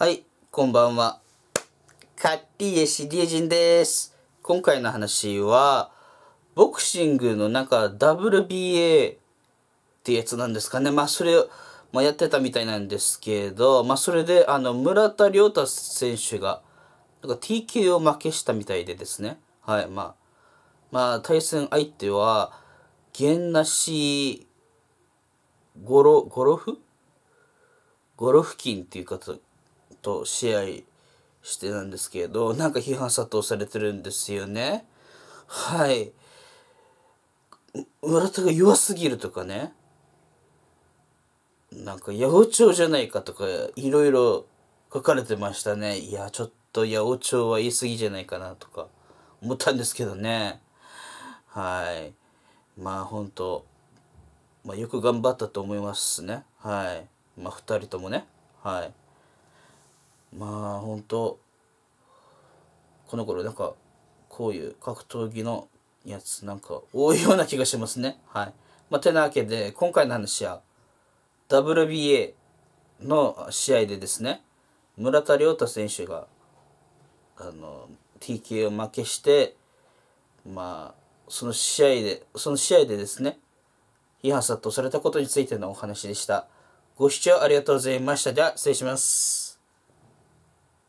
はい、こんばんは。カッティエシリエジンです。今回の話は、ボクシングのなんか WBA ってやつなんですかね。まあそれを、まあ、やってたみたいなんですけど、まあそれであの村田亮太選手がなんか TK を負けしたみたいでですね。はい、まあ、まあ対戦相手は、ンなしゴロ、ゴロフゴロフキンっていう方と試合してなんですけど、なんか批判殺到されてるんですよね。はい。村田が弱すぎるとかね。なんか八百長じゃないかとか、いろいろ書かれてましたね。いや、ちょっと八百長は言い過ぎじゃないかなとか思ったんですけどね。はい。まあ本当まあ、よく頑張ったと思いますね。はい。まあ、2人ともね。はい。まあ本当この頃なんかこういう格闘技のやつなんか多いような気がしますねはいまあてなわけで今回の話は WBA の試合でですね村田亮太選手があの TK を負けしてまあその試合でその試合でですね批判殺到されたことについてのお話でしたご視聴ありがとうございましたゃあ失礼します